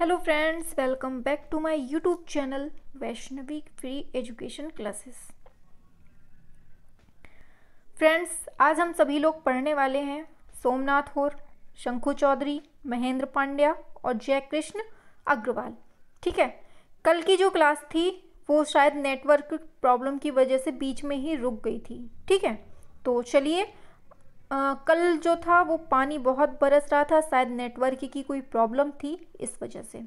Hello friends welcome back to my YouTube channel Vaishnavi free education classes friends आज हम सभी लोग पढ़ने वाले हैं सोमनाथ होर शंखु चौधरी महेंद्र पांड्या और जय कृष्ण अग्रवाल ठीक है कल की जो क्लास थी वो शायद नेटवर्क प्रॉब्लम की वजह से बीच में ही रुक गई थी ठीक है तो चलिए कल जो था वो पानी बहुत बरस रहा था शायद नेटवर्क की कोई प्रॉब्लम थी इस वजह से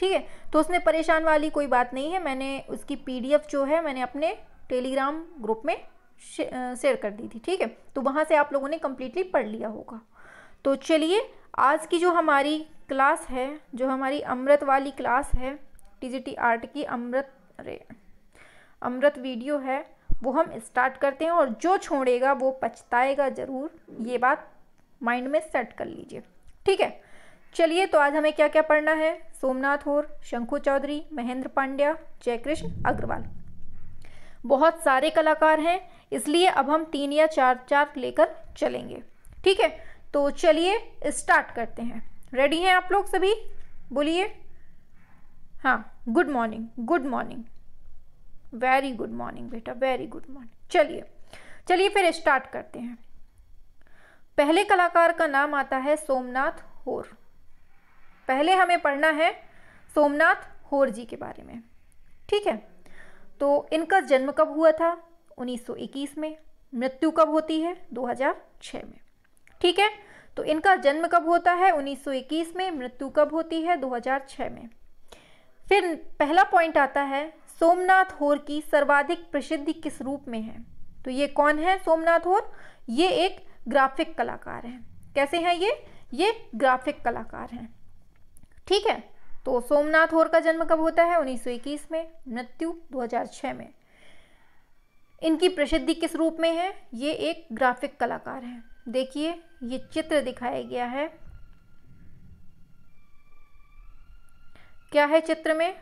ठीक है तो उसने परेशान वाली कोई बात नहीं है मैंने उसकी पीडीएफ जो है मैंने अपने टेलीग्राम ग्रुप में शेयर कर दी थी ठीक है तो वहाँ से आप लोगों ने कम्प्लीटली पढ़ लिया होगा तो चलिए आज की जो हमारी क्लास है जो हमारी अमृत वाली क्लास है टी आर्ट की अमृत अरे अमृत वीडियो है वो हम स्टार्ट करते हैं और जो छोड़ेगा वो पछताएगा ज़रूर ये बात माइंड में सेट कर लीजिए ठीक है चलिए तो आज हमें क्या क्या पढ़ना है सोमनाथ होर शंकु चौधरी महेंद्र पांड्या जयकृष्ण अग्रवाल बहुत सारे कलाकार हैं इसलिए अब हम तीन या चार चार लेकर चलेंगे ठीक है तो चलिए स्टार्ट करते हैं रेडी हैं आप लोग सभी बोलिए हाँ good morning good morning very good morning बेटा वेरी गुड मॉर्निंग चलिए चलिए फिर स्टार्ट करते हैं पहले कलाकार का नाम आता है सोमनाथ होर पहले हमें पढ़ना है सोमनाथ होर जी के बारे में ठीक है तो इनका जन्म कब हुआ था 1921 में मृत्यु कब होती है 2006 में ठीक है तो इनका जन्म कब होता है 1921 में मृत्यु कब होती है 2006 में फिर पहला पॉइंट आता है सोमनाथ होर की सर्वाधिक प्रसिद्धि किस रूप में है तो ये कौन है सोमनाथ होर ये एक ग्राफिक कलाकार हैं कैसे हैं ये ये ग्राफिक कलाकार हैं ठीक है तो सोमनाथ होर का जन्म कब होता है 1921 में मृत्यु 2006 में इनकी प्रसिद्धि किस रूप में है ये एक ग्राफिक कलाकार हैं देखिए ये चित्र दिखाया गया है क्या है चित्र में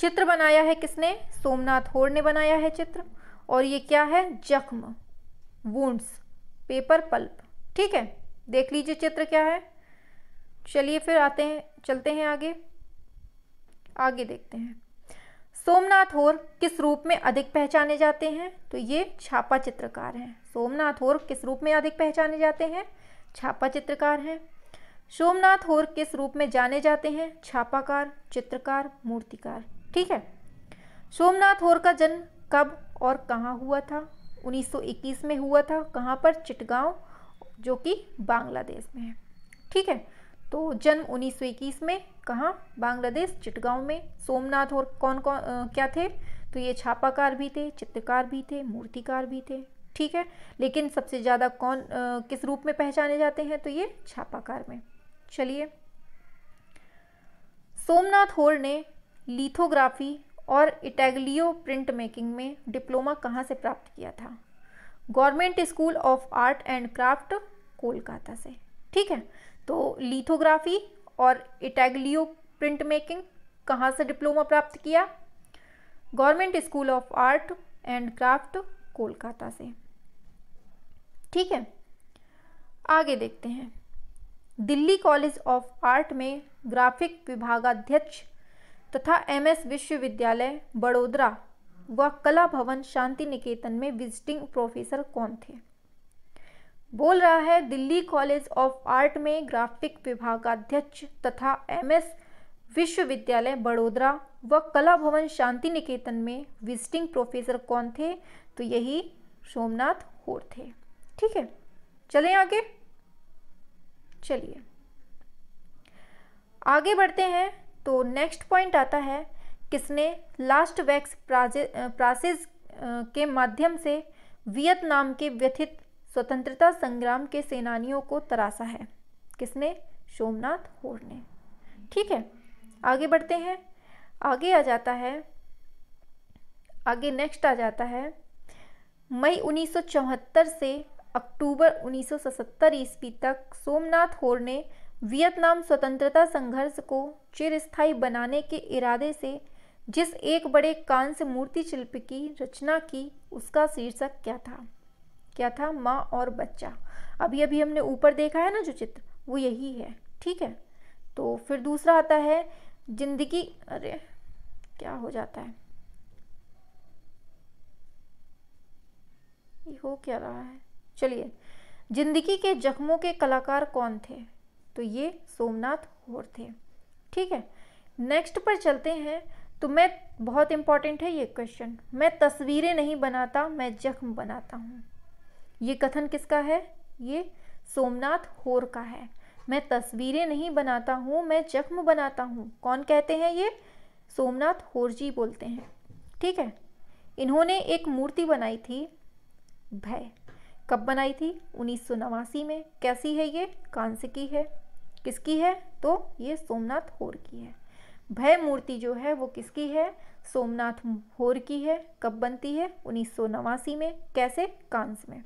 चित्र बनाया है किसने सोमनाथ होड़ ने बनाया है चित्र और ये क्या है जख्म वूंड्स पेपर पल्प ठीक है देख लीजिए चित्र क्या है चलिए फिर आते हैं चलते हैं आगे आगे देखते हैं सोमनाथ होर किस रूप में अधिक पहचाने जाते हैं तो ये छापा चित्रकार हैं सोमनाथ होर किस रूप में अधिक पहचाने जाते हैं छापा चित्रकार हैं सोमनाथ होर किस रूप में जाने जाते हैं छापाकार चित्रकार मूर्तिकार ठीक है सोमनाथ होर का जन्म कब और कहाँ हुआ था 1921 में हुआ था कहाँ पर चिटगांव जो कि बांग्लादेश में है ठीक है तो जन्म 1921 में कहाँ बांग्लादेश चिटगांव में सोमनाथ और कौन कौन आ, क्या थे तो ये छापाकार भी थे चित्रकार भी थे मूर्तिकार भी थे ठीक है लेकिन सबसे ज़्यादा कौन आ, किस रूप में पहचाने जाते हैं तो ये छापाकार में चलिए सोमनाथ होर ने लिथोग्राफी और इटैगलियो प्रिंट मेकिंग में डिप्लोमा कहाँ से प्राप्त किया था government school of art and craft Kolkata से ठीक है तो लिथोग्राफी और इटैगलियो प्रिंट मेकिंग कहाँ से डिप्लोमा प्राप्त किया government school of art and craft Kolkata से ठीक है आगे देखते हैं दिल्ली कॉलेज ऑफ आर्ट में ग्राफिक विभागाध्यक्ष तथा एमएस विश्वविद्यालय बड़ोदरा व कला भवन शांति निकेतन में विजिटिंग प्रोफेसर कौन थे बोल रहा है दिल्ली कॉलेज ऑफ आर्ट में ग्राफिक विभागाध्यक्ष तथा एमएस विश्वविद्यालय बड़ोदरा व कला भवन शांति निकेतन में विजिटिंग प्रोफेसर कौन थे तो यही सोमनाथ होर थे ठीक है चले आगे चलिए आगे बढ़ते हैं तो नेक्स्ट पॉइंट आता है किसने लास्ट वैक्स प्रासेस के माध्यम से वियतनाम के व्यथित स्वतंत्रता संग्राम के सेनानियों को तरासा है किसने सोमनाथ होर ने ठीक है आगे बढ़ते हैं आगे आ जाता है आगे नेक्स्ट आ जाता है मई 1974 से अक्टूबर 1977 ईस्वी तक सोमनाथ होर ने वियतनाम स्वतंत्रता संघर्ष को चिरस्थायी बनाने के इरादे से जिस एक बड़े कांस्य मूर्ति शिल्प की रचना की उसका शीर्षक क्या था क्या था माँ और बच्चा अभी अभी हमने ऊपर देखा है ना जो चित्र वो यही है ठीक है तो फिर दूसरा आता है जिंदगी अरे क्या हो जाता है ये हो क्या रहा है चलिए जिंदगी के जख्मों के कलाकार कौन थे तो ये सोमनाथ होर थे ठीक है नेक्स्ट पर चलते हैं तो मैं बहुत इंपॉर्टेंट है ये क्वेश्चन मैं तस्वीरें नहीं बनाता मैं जख्म बनाता हूँ ये कथन किसका है ये सोमनाथ होर का है मैं तस्वीरें नहीं बनाता हूँ मैं जख्म बनाता हूँ कौन कहते हैं ये सोमनाथ होर जी बोलते हैं ठीक है इन्होंने एक मूर्ति बनाई थी भय कब बनाई थी उन्नीस में कैसी है ये कांस्य की है किसकी है तो ये सोमनाथ होर की है भय मूर्ति जो है वो किसकी है सोमनाथ होर की है कब बनती है उन्नीस में कैसे कांस में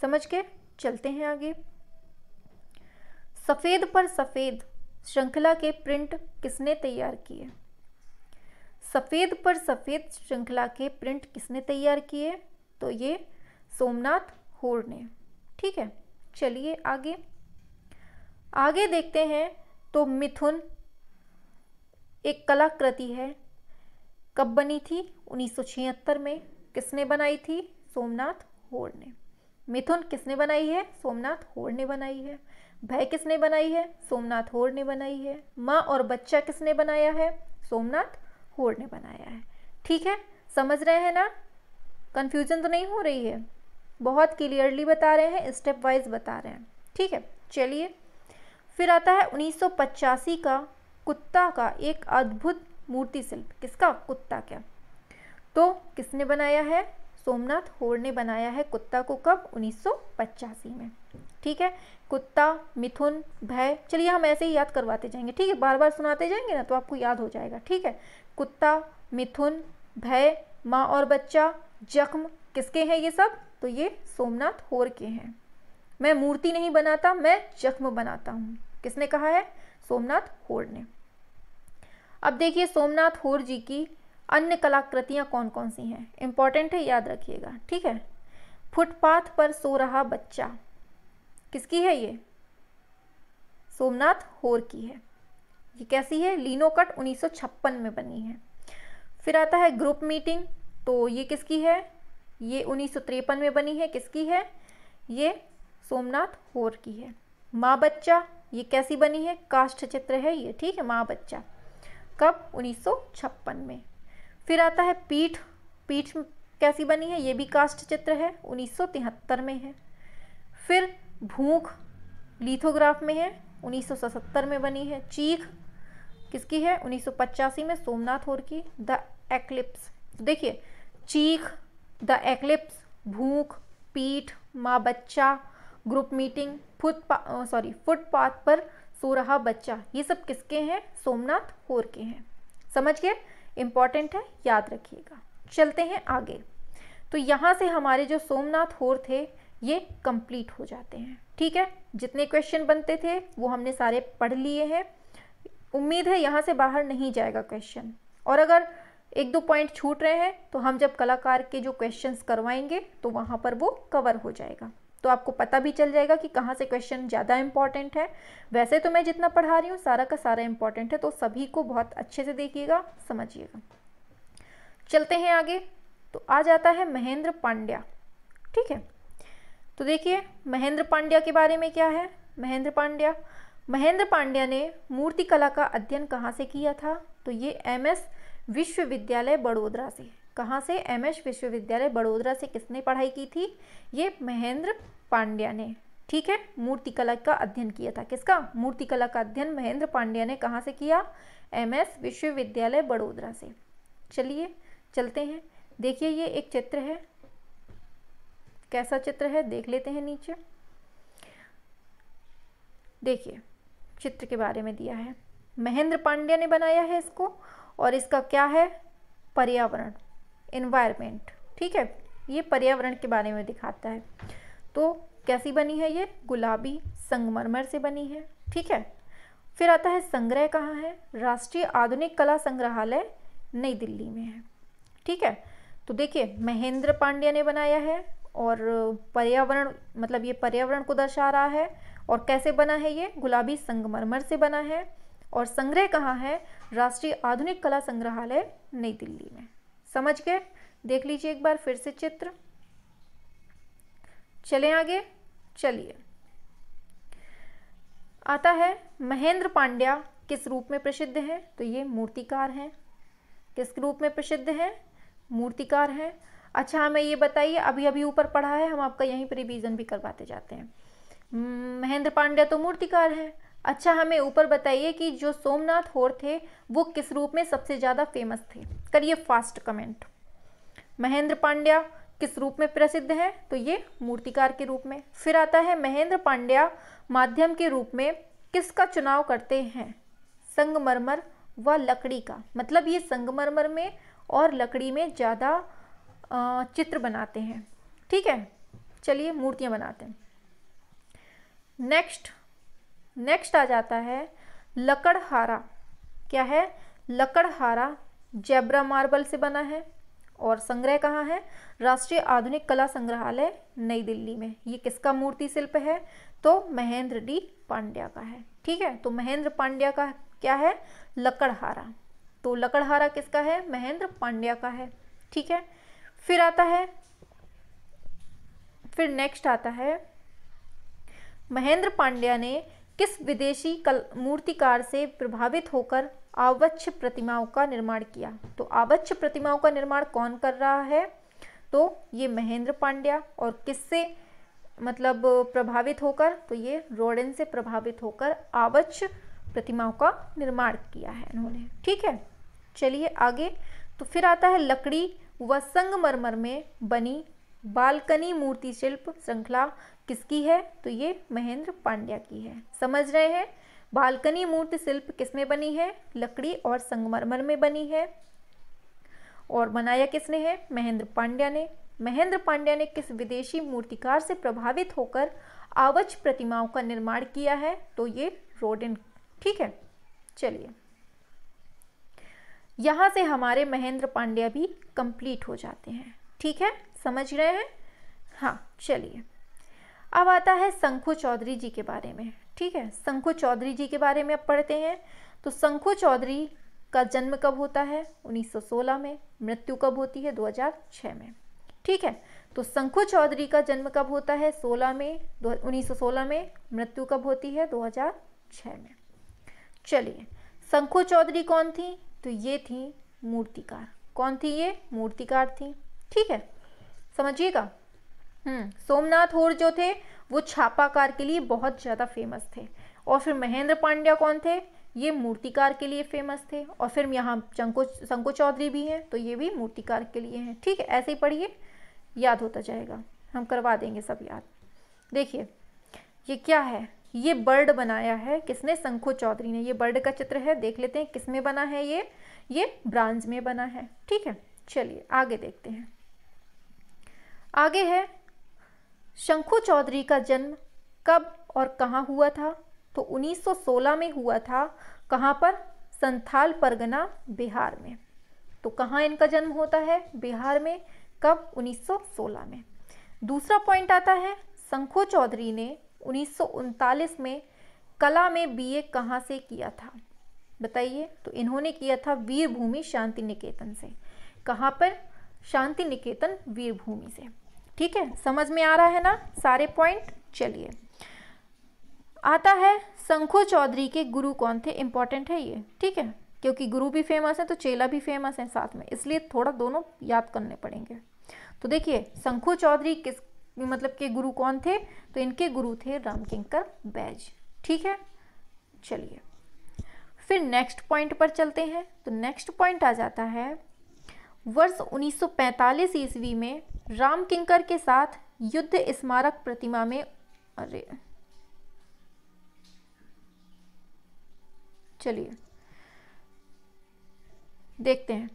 समझ के चलते हैं आगे सफ़ेद पर सफ़ेद श्रृंखला के प्रिंट किसने तैयार किए सफ़ेद पर सफ़ेद श्रृंखला के प्रिंट किसने तैयार किए तो ये सोमनाथ होर ने ठीक है चलिए आगे आगे देखते हैं तो मिथुन एक कलाकृति है कब बनी थी 1976 में किसने बनाई थी सोमनाथ होड़ ने मिथुन किसने बनाई है सोमनाथ होड़ ने बनाई है भय किसने बनाई है सोमनाथ होड़ ने बनाई है माँ और बच्चा किसने बनाया है सोमनाथ होड़ ने बनाया है ठीक है समझ रहे हैं ना कन्फ्यूजन तो नहीं हो रही है बहुत क्लियरली बता रहे हैं स्टेप वाइज बता रहे हैं ठीक है चलिए फिर आता है उन्नीस का कुत्ता का एक अद्भुत मूर्ति शिल्प किसका कुत्ता क्या तो किसने बनाया है सोमनाथ होड़ ने बनाया है कुत्ता को कब उन्नीस में ठीक है कुत्ता मिथुन भय चलिए हम ऐसे ही याद करवाते जाएंगे ठीक है बार बार सुनाते जाएंगे ना तो आपको याद हो जाएगा ठीक है कुत्ता मिथुन भय माँ और बच्चा जख्म किसके हैं ये सब तो ये सोमनाथ होर के हैं मैं मूर्ति नहीं बनाता मैं जख्म बनाता हूँ किसने कहा है सोमनाथ होर ने अब देखिए सोमनाथ होर जी की अन्य कलाकृतियाँ कौन कौन सी हैं इम्पॉर्टेंट है याद रखिएगा ठीक है फुटपाथ पर सो रहा बच्चा किसकी है ये सोमनाथ होर की है ये कैसी है लीनो कट 1956 में बनी है फिर आता है ग्रुप मीटिंग तो ये किसकी है ये उन्नीस में बनी है किसकी है ये सोमनाथ होर की है माँ बच्चा ये कैसी बनी है काष्ठ चित्र है ये ठीक है माँ बच्चा कब 1956 में फिर आता है पीठ पीठ कैसी बनी है ये भी काष्ठ चित्र है उन्नीस में है फिर भूख लिथोग्राफ में है 1977 में बनी है चीख किसकी है 1985 में सोमनाथ होर की द एक्लिप्स देखिए चीख द एक्लिप्स भूख पीठ माँ बच्चा group meeting foot sorry footpath पर सो रहा बच्चा ये सब किसके हैं सोमनाथ होर के हैं समझ गए इम्पॉर्टेंट है याद रखिएगा चलते हैं आगे तो यहाँ से हमारे जो सोमनाथ होर थे ये कंप्लीट हो जाते हैं ठीक है जितने क्वेश्चन बनते थे वो हमने सारे पढ़ लिए हैं उम्मीद है यहाँ से बाहर नहीं जाएगा क्वेश्चन और अगर एक दो पॉइंट छूट रहे हैं तो हम जब कलाकार के जो क्वेश्चंस करवाएंगे तो वहाँ पर वो कवर हो जाएगा तो आपको पता भी चल जाएगा कि कहाँ से क्वेश्चन ज़्यादा इंपॉर्टेंट है वैसे तो मैं जितना पढ़ा रही हूँ सारा का सारा इंपॉर्टेंट है तो सभी को बहुत अच्छे से देखिएगा समझिएगा चलते हैं आगे तो आ जाता है महेंद्र पांड्या ठीक है तो देखिए महेंद्र पांड्या के बारे में क्या है महेंद्र पांड्या महेंद्र पांड्या ने मूर्तिकला का अध्ययन कहाँ से किया था तो ये एस विश्वविद्यालय बड़ोदरा से कहाँ से एस विश्वविद्यालय बड़ोदरा से किसने पढ़ाई की थी ये महेंद्र पांड्या ने ठीक है मूर्तिकला का अध्ययन किया था किसका मूर्तिकला का अध्ययन महेंद्र पांड्या ने कहाँ से किया एमएस विश्वविद्यालय बड़ोदरा से चलिए चलते हैं देखिए ये एक चित्र है कैसा चित्र है देख लेते हैं नीचे देखिए चित्र के बारे में दिया है महेंद्र पांड्या ने बनाया है इसको और इसका क्या है पर्यावरण इन्वायरमेंट ठीक है ये पर्यावरण के बारे में दिखाता है तो कैसी बनी है ये गुलाबी संगमरमर से बनी है ठीक है फिर आता है संग्रह कहाँ है राष्ट्रीय आधुनिक कला संग्रहालय नई दिल्ली में है ठीक है तो देखिए महेंद्र पांड्या ने बनाया है और पर्यावरण मतलब ये पर्यावरण को दर्शा रहा है और कैसे बना है ये गुलाबी संगमरमर से बना है और संग्रह कहाँ है राष्ट्रीय आधुनिक कला संग्रहालय नई दिल्ली में समझ गए देख लीजिए एक बार फिर से चित्र चले आगे चलिए आता है महेंद्र पांड्या किस रूप में प्रसिद्ध हैं तो ये मूर्तिकार हैं किस रूप में प्रसिद्ध हैं मूर्तिकार हैं अच्छा हमें ये बताइए अभी अभी ऊपर पढ़ा है हम आपका यहीं पर रिविजन भी करवाते जाते हैं महेंद्र पांड्या तो मूर्तिकार हैं अच्छा हमें ऊपर बताइए कि जो सोमनाथ होर थे वो किस रूप में सबसे ज़्यादा फेमस थे करिए फास्ट कमेंट महेंद्र पांड्या किस रूप में प्रसिद्ध है तो ये मूर्तिकार के रूप में फिर आता है महेंद्र पांड्या माध्यम के रूप में किसका चुनाव करते हैं संगमरमर व लकड़ी का मतलब ये संगमरमर में और लकड़ी में ज़्यादा चित्र बनाते हैं ठीक है चलिए मूर्तियाँ बनाते हैं नेक्स्ट नेक्स्ट आ जाता है लकड़हारा क्या है लकड़हारा जेब्रा मार्बल से बना है और संग्रह कहाँ है राष्ट्रीय आधुनिक कला संग्रहालय नई दिल्ली में ये किसका मूर्ति शिल्प है तो महेंद्र डी पांड्या का है ठीक है तो महेंद्र पांड्या का क्या है लकड़हारा तो लकड़हारा किसका है महेंद्र पांड्या का है ठीक है फिर आता है फिर नेक्स्ट आता है महेंद्र पांड्या ने किस विदेशी कल मूर्तिकार से प्रभावित होकर आवच्छ प्रतिमाओं का निर्माण किया तो आवच्छ प्रतिमाओं का निर्माण कौन कर रहा है तो ये महेंद्र पांड्या और किससे मतलब प्रभावित होकर तो ये रोडन से प्रभावित होकर आवच्छ प्रतिमाओं का निर्माण किया है इन्होंने ठीक है चलिए आगे तो फिर आता है लकड़ी व संगमरमर में बनी बालकनी मूर्ति शिल्प श्रृंखला किसकी है तो ये महेंद्र पांड्या की है समझ रहे हैं बालकनी मूर्ति शिल्प में बनी है लकड़ी और संगमरमर में बनी है और बनाया किसने है महेंद्र पांड्या ने महेंद्र पांड्या ने किस विदेशी मूर्तिकार से प्रभावित होकर आवच प्रतिमाओं का निर्माण किया है तो ये रोडिन ठीक है चलिए यहां से हमारे महेंद्र पांड्या भी कंप्लीट हो जाते हैं ठीक है समझ रहे हैं हाँ चलिए अब आता है शंखु चौधरी जी के बारे में ठीक है शंखु चौधरी जी के बारे में अब पढ़ते हैं तो शंखु चौधरी का जन्म कब होता है 1916 में मृत्यु कब होती है 2006 में ठीक है तो शंखु चौधरी का जन्म कब होता है 16 में 1916 में मृत्यु कब होती है 2006 में चलिए शंखु चौधरी कौन थी तो ये थी मूर्तिकार कौन थी ये मूर्तिकार थी ठीक है समझिएगा हम्म। सोमनाथ होर जो थे वो छापाकार के लिए बहुत ज़्यादा फेमस थे और फिर महेंद्र पांड्या कौन थे ये मूर्तिकार के लिए फेमस थे और फिर यहाँ चंको शंको चौधरी भी हैं तो ये भी मूर्तिकार के लिए हैं ठीक है ऐसे ही पढ़िए याद होता जाएगा हम करवा देंगे सब याद देखिए ये क्या है ये बर्ड बनाया है किसने शंखो चौधरी ने ये बर्ड का चित्र है देख लेते हैं किस में बना है ये ये ब्रांज में बना है ठीक है चलिए आगे देखते हैं आगे है शंखु चौधरी का जन्म कब और कहाँ हुआ था तो 1916 में हुआ था कहाँ पर संथाल परगना बिहार में तो कहाँ इनका जन्म होता है बिहार में कब 1916 में दूसरा पॉइंट आता है शंखु चौधरी ने उन्नीस में कला में बीए कहाँ से किया था बताइए तो इन्होंने किया था वीरभूमि शांति निकेतन से कहाँ पर शांति निकेतन वीरभूमि से ठीक है समझ में आ रहा है ना सारे पॉइंट चलिए आता है शंखो चौधरी के गुरु कौन थे इंपॉर्टेंट है ये ठीक है क्योंकि गुरु भी फेमस है तो चेला भी फेमस है साथ में इसलिए थोड़ा दोनों याद करने पड़ेंगे तो देखिए शंखो चौधरी किस मतलब के गुरु कौन थे तो इनके गुरु थे रामकिंकर बैज ठीक है चलिए फिर नेक्स्ट पॉइंट पर चलते हैं तो नेक्स्ट पॉइंट आ जाता है वर्ष 1945 ईस्वी में राम किंकर के साथ युद्ध स्मारक प्रतिमा में अरे चलिए देखते हैं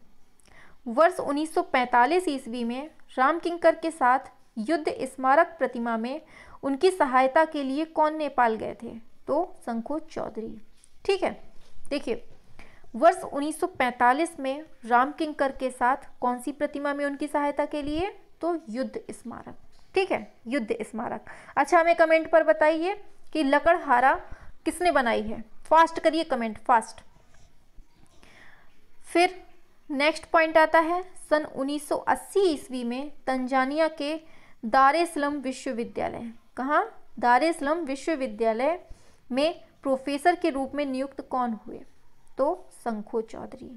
वर्ष 1945 ईस्वी में राम किंकर के साथ युद्ध स्मारक प्रतिमा में उनकी सहायता के लिए कौन नेपाल गए थे तो संको चौधरी ठीक है देखिए वर्ष 1945 में राम किंकर के साथ कौन सी प्रतिमा में उनकी सहायता के लिए तो युद्ध स्मारक ठीक है युद्ध स्मारक अच्छा हमें कमेंट पर बताइए कि लकड़हारा किसने बनाई है फास्ट करिए कमेंट फास्ट फिर नेक्स्ट पॉइंट आता है सन 1980 सौ ईस्वी में तंजानिया के दार इस्लम विश्वविद्यालय कहाँ दार इस्लम विश्वविद्यालय में प्रोफेसर के रूप में नियुक्त कौन हुए तो संखो चौधरी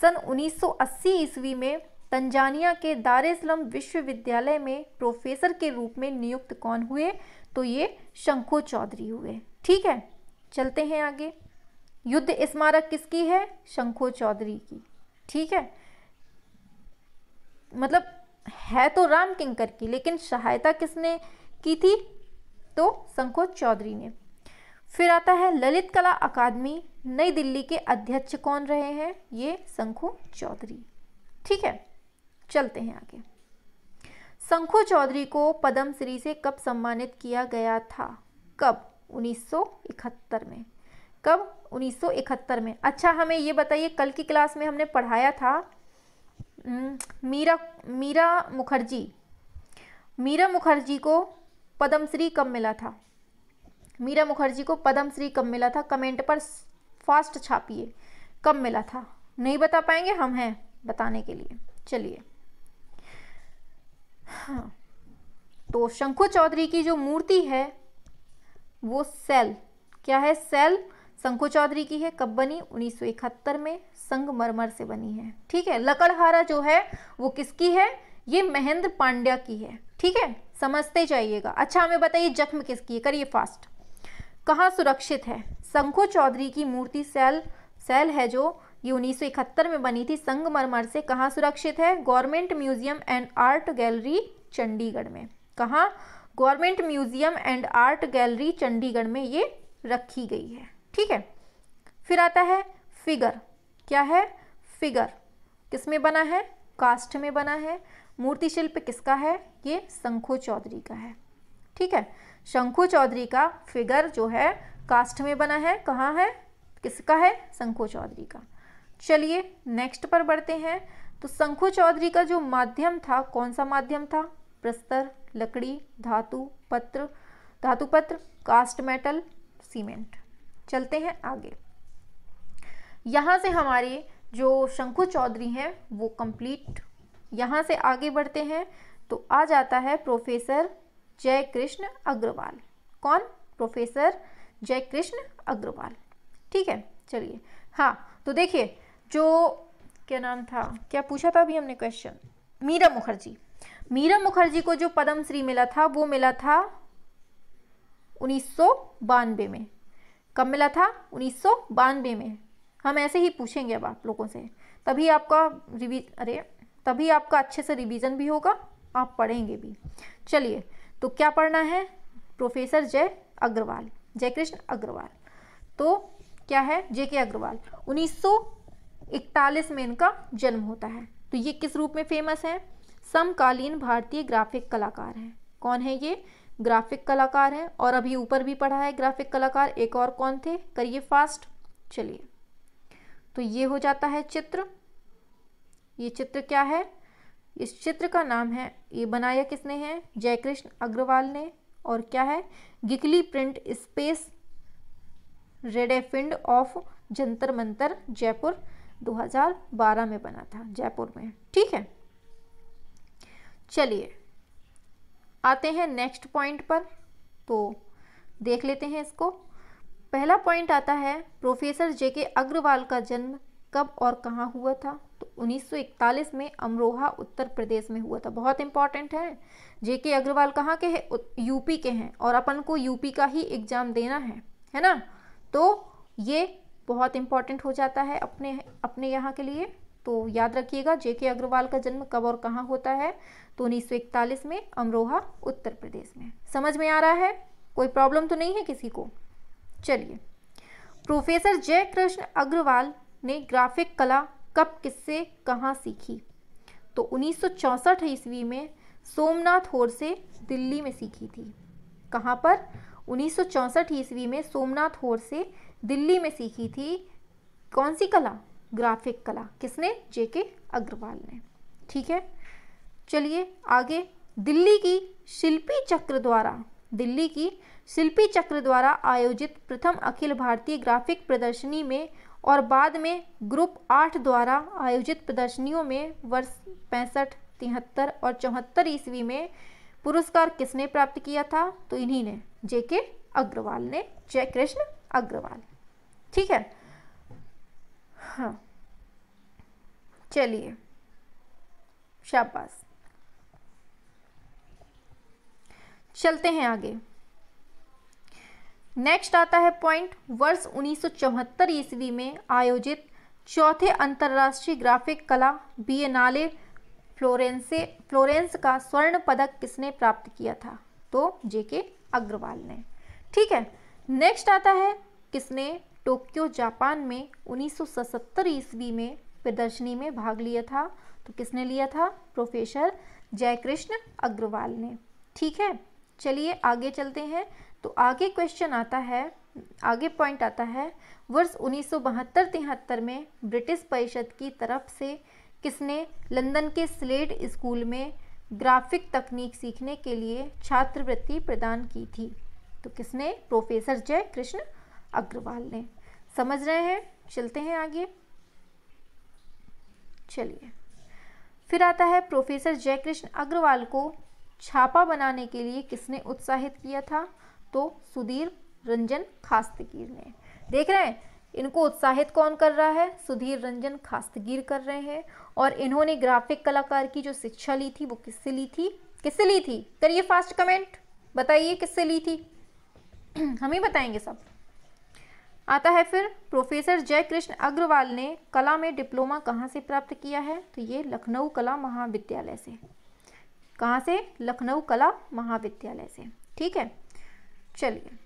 सन 1980 सौ ईस्वी में तंजानिया के दारेस्लम विश्वविद्यालय में प्रोफेसर के रूप में नियुक्त कौन हुए तो ये शंखो चौधरी हुए ठीक है चलते हैं आगे युद्ध स्मारक किसकी है शंखो चौधरी की ठीक है मतलब है तो राम किंकर की लेकिन सहायता किसने की थी तो शंखो चौधरी ने फिर आता है ललित कला अकादमी नई दिल्ली के अध्यक्ष कौन रहे हैं ये शंखो चौधरी ठीक है चलते हैं आगे शंखो चौधरी को पद्म श्री से कब सम्मानित किया गया था कब 1971 में कब 1971 में अच्छा हमें ये बताइए कल की क्लास में हमने पढ़ाया था मीरा मीरा मुखर्जी मीरा मुखर्जी को पद्मश्री कब मिला था मीरा मुखर्जी को पद्मश्री कब मिला था कमेंट पर फास्ट छापिए कब मिला था नहीं बता पाएंगे हम हैं बताने के लिए चलिए हाँ तो शंकु चौधरी की जो मूर्ति है वो सेल क्या है सेल शंकु चौधरी की है कब बनी उन्नीस में संगमरमर से बनी है ठीक है लकड़हारा जो है वो किसकी है ये महेंद्र पांड्या की है ठीक है समझते जाइएगा अच्छा हमें बताइए जख्म किसकी है करिए फास्ट कहाँ सुरक्षित है शंकु चौधरी की मूर्ति सेल सेल है जो ये उन्नीस में बनी थी संगमरमर से कहाँ सुरक्षित है government museum and art gallery Chandigarh में कहाँ government museum and art gallery Chandigarh में ये रखी गई है ठीक है फिर आता है फिगर क्या है फिगर किस में बना है कास्ट में बना है मूर्ति शिल्प किसका है ये शंखो चौधरी का है ठीक है शंखो चौधरी का फिगर जो है कास्ट में बना है कहाँ है किसका है शंखो चौधरी का चलिए नेक्स्ट पर बढ़ते हैं तो शंखो चौधरी का जो माध्यम था कौन सा माध्यम था प्रस्तर लकड़ी धातु पत्र धातु पत्र कास्ट मेटल सीमेंट चलते हैं आगे यहाँ से हमारे जो शंकु चौधरी हैं वो कंप्लीट यहाँ से आगे बढ़ते हैं तो आ जाता है प्रोफेसर जय कृष्ण अग्रवाल कौन प्रोफेसर जय कृष्ण अग्रवाल ठीक है चलिए हाँ तो देखिए जो क्या नाम था क्या पूछा था अभी हमने क्वेश्चन मीरा मुखर्जी मीरा मुखर्जी को जो पद्म श्री मिला था वो मिला था उन्नीस में कब मिला था उन्नीस में हम ऐसे ही पूछेंगे अब आप लोगों से तभी आपका रिवी अरे तभी आपका अच्छे से रिवीजन भी होगा आप पढ़ेंगे भी चलिए तो क्या पढ़ना है प्रोफेसर जय अग्रवाल जय कृष्ण अग्रवाल तो क्या है जे के अग्रवाल 1941 में इनका जन्म होता है तो ये किस रूप में फेमस है समकालीन भारतीय ग्राफिक कलाकार हैं कौन है ये ग्राफिक कलाकार हैं और अभी ऊपर भी पढ़ा है ग्राफिक कलाकार एक और कौन थे करिए फास्ट चलिए तो ये हो जाता है चित्र ये चित्र क्या है इस चित्र का नाम है ये बनाया किसने है जयकृष्ण अग्रवाल ने और क्या है गिकली print space redefined of Jantar Mantar Jaipur 2012 में बना था जयपुर में ठीक है चलिए आते हैं नेक्स्ट पॉइंट पर तो देख लेते हैं इसको पहला पॉइंट आता है प्रोफेसर जे के अग्रवाल का जन्म कब और कहाँ हुआ था तो 1941 में अमरोहा उत्तर प्रदेश में हुआ था बहुत इंपॉर्टेंट है जे के अग्रवाल कहाँ के हैं यूपी के हैं और अपन को यूपी का ही एग्ज़ाम देना है है ना तो ये बहुत इंपॉर्टेंट हो जाता है अपने अपने यहाँ के लिए तो याद रखिएगा जे के अग्रवाल का जन्म कब और कहाँ होता है तो उन्नीस में अमरोहा उत्तर प्रदेश में समझ में आ रहा है कोई प्रॉब्लम तो नहीं है किसी को चलिए प्रोफेसर जय कृष्ण अग्रवाल ने ग्राफिक कला कब किससे कहाँ सीखी तो उन्नीस सौ ईस्वी में सोमनाथ होर से दिल्ली में सीखी थी कहाँ पर उन्नीस सौ ईस्वी में सोमनाथ होर से दिल्ली में सीखी थी कौन सी कला ग्राफिक कला किसने जे के अग्रवाल ने ठीक है चलिए आगे दिल्ली की शिल्पी चक्र द्वारा दिल्ली की शिल्पी चक्र द्वारा आयोजित प्रथम अखिल भारतीय ग्राफिक प्रदर्शनी में और बाद में ग्रुप आठ द्वारा आयोजित प्रदर्शनियों में वर्ष पैंसठ तिहत्तर और चौहत्तर ईस्वी में पुरस्कार किसने प्राप्त किया था तो इन्हीं ने जे के अग्रवाल ने जय कृष्ण अग्रवाल ठीक है हाँ चलिए शाबाश चलते हैं आगे नेक्स्ट आता है पॉइंट वर्ष 1974 ईस्वी में आयोजित चौथे अंतर्राष्ट्रीय ग्राफिक कला बियनाले फ्लोरेंसे फ्लोरेंस का स्वर्ण पदक किसने प्राप्त किया था तो जेके अग्रवाल ने ठीक है नेक्स्ट आता है किसने टोक्यो जापान में 1977 ईस्वी में प्रदर्शनी में भाग लिया था तो किसने लिया था प्रोफेसर जयकृष्ण अग्रवाल ने ठीक है चलिए आगे चलते हैं तो आगे क्वेश्चन आता है आगे पॉइंट आता है वर्ष उन्नीस सौ में ब्रिटिश परिषद की तरफ से किसने लंदन के स्लेट स्कूल में ग्राफिक तकनीक सीखने के लिए छात्रवृत्ति प्रदान की थी तो किसने प्रोफेसर जय कृष्ण अग्रवाल ने समझ रहे हैं चलते हैं आगे चलिए फिर आता है प्रोफेसर जयकृष्ण अग्रवाल को छापा बनाने के लिए किसने उत्साहित किया था तो सुधीर रंजन खास्तगीर ने देख रहे हैं इनको उत्साहित कौन कर रहा है सुधीर रंजन खास्तगीर कर रहे हैं और इन्होंने ग्राफिक कलाकार की जो शिक्षा ली थी वो किससे ली थी किससे ली थी करिए फास्ट कमेंट बताइए किससे ली थी हम ही बताएंगे सब आता है फिर प्रोफेसर जयकृष्ण अग्रवाल ने कला में डिप्लोमा कहाँ से प्राप्त किया है तो ये लखनऊ कला महाविद्यालय से कहाँ से लखनऊ कला महाविद्यालय से ठीक है चलिए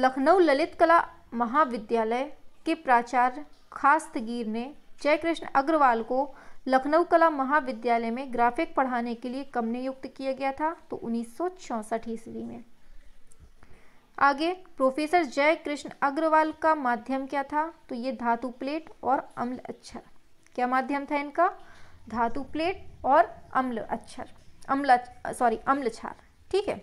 लखनऊ ललित कला महाविद्यालय के प्राचार्य खास्तगीर ने जयकृष्ण अग्रवाल को लखनऊ कला महाविद्यालय में ग्राफिक पढ़ाने के लिए कम नियुक्त किया गया था तो उन्नीस ईस्वी में आगे प्रोफेसर जय कृष्ण अग्रवाल का माध्यम क्या था तो ये धातु प्लेट और अम्ल अक्षर क्या माध्यम था इनका धातु प्लेट और अम्ल अक्षर अम्ल सॉरी अम्ल छार ठीक है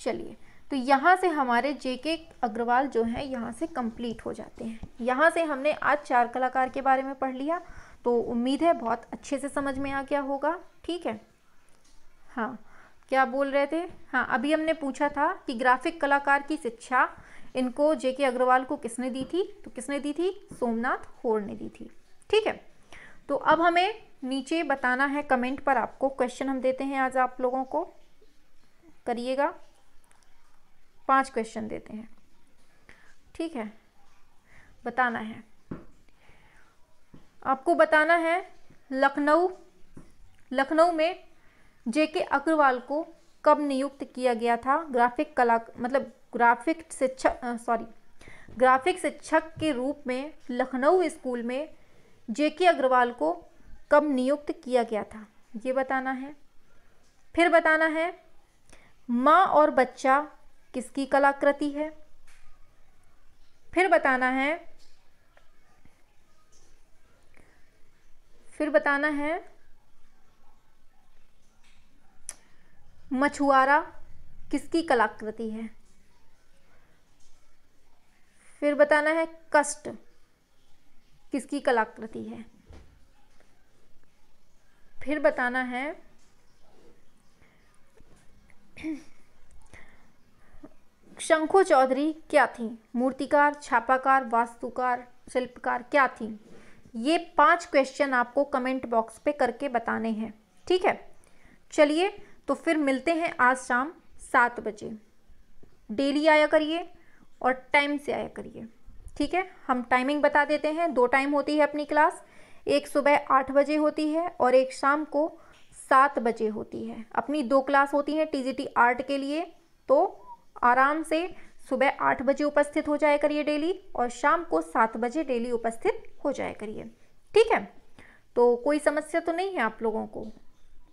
चलिए तो यहाँ से हमारे जेके अग्रवाल जो हैं यहाँ से कंप्लीट हो जाते हैं यहाँ से हमने आज चार कलाकार के बारे में पढ़ लिया तो उम्मीद है बहुत अच्छे से समझ में आ गया होगा ठीक है हाँ क्या बोल रहे थे हाँ अभी हमने पूछा था कि ग्राफिक कलाकार की शिक्षा इनको जेके अग्रवाल को किसने दी थी तो किसने दी थी सोमनाथ होर ने दी थी ठीक है तो अब हमें नीचे बताना है कमेंट पर आपको क्वेश्चन हम देते हैं आज आप लोगों को करिएगा पांच क्वेश्चन देते हैं ठीक है बताना है आपको बताना है लखनऊ लखनऊ में जेके अग्रवाल को कब नियुक्त किया गया था ग्राफिक कला मतलब ग्राफिक शिक्षक सॉरी ग्राफिक शिक्षक के रूप में लखनऊ स्कूल में जेके अग्रवाल को कब नियुक्त किया गया था ये बताना है फिर बताना है माँ और बच्चा किसकी कलाकृति है फिर बताना है फिर बताना है मछुआरा किसकी कलाकृति है फिर बताना है कष्ट किसकी कलाकृति है फिर बताना है शंखु चौधरी क्या थी मूर्तिकार छापाकार वास्तुकार शिल्पकार क्या थी ये पांच क्वेश्चन आपको कमेंट बॉक्स पे करके बताने हैं ठीक है चलिए तो फिर मिलते हैं आज शाम सात बजे डेली आया करिए और टाइम से आया करिए ठीक है हम टाइमिंग बता देते हैं दो टाइम होती है अपनी क्लास एक सुबह आठ बजे होती है और एक शाम को सात बजे होती है अपनी दो क्लास होती हैं टीजीटी आर्ट के लिए तो आराम से सुबह आठ बजे उपस्थित हो जाया करिए डेली और शाम को सात बजे डेली उपस्थित हो जाया करिए ठीक है तो कोई समस्या तो नहीं है आप लोगों को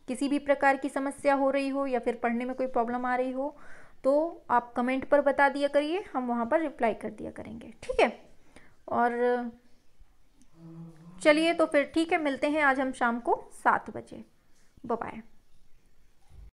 किसी भी प्रकार की समस्या हो रही हो या फिर पढ़ने में कोई प्रॉब्लम आ रही हो तो आप कमेंट पर बता दिया करिए हम वहाँ पर रिप्लाई कर दिया करेंगे ठीक है और चलिए तो फिर ठीक है मिलते हैं आज हम शाम को सात बजे बाय